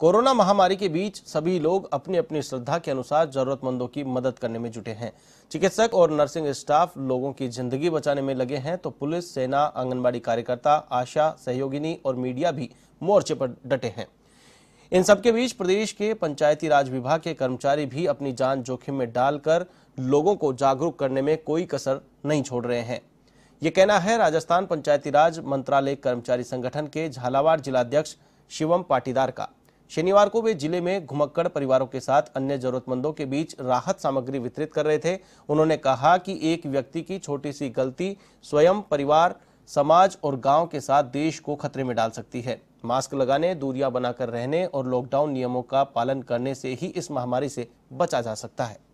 corona महामारी के बीच सभी लोग अपनी अपनी श्रद्धा के अनुसार जरूरतमंदों की मदद करने में जुटे हैं चिकित्सक और नर्सिंग स्टाफ लोगों की जिंदगी बचाने में लगे हैं तो पुलिस सेना आंगनबाड़ी कार्यकर्ता आशा सहयोगिनी और मीडिया भी मोर्चे पर डटे हैं इन सबके बीच प्रदेश के पंचायती राज विभाग के कर्मचारी भी अपनी जान जोखिम में डालकर लोगों को जागरूक करने में कोई कसर नहीं छोड़ रहे हैं ये कहना है राजस्थान पंचायती राज मंत्रालय कर्मचारी संगठन के झालावाड़ जिलाध्यक्ष शिवम पाटीदार का शनिवार को वे जिले में घुमक्कड़ परिवारों के साथ अन्य जरूरतमंदों के बीच राहत सामग्री वितरित कर रहे थे उन्होंने कहा कि एक व्यक्ति की छोटी सी गलती स्वयं परिवार समाज और गांव के साथ देश को खतरे में डाल सकती है मास्क लगाने दूरियां बनाकर रहने और लॉकडाउन नियमों का पालन करने से ही इस महामारी से बचा जा सकता है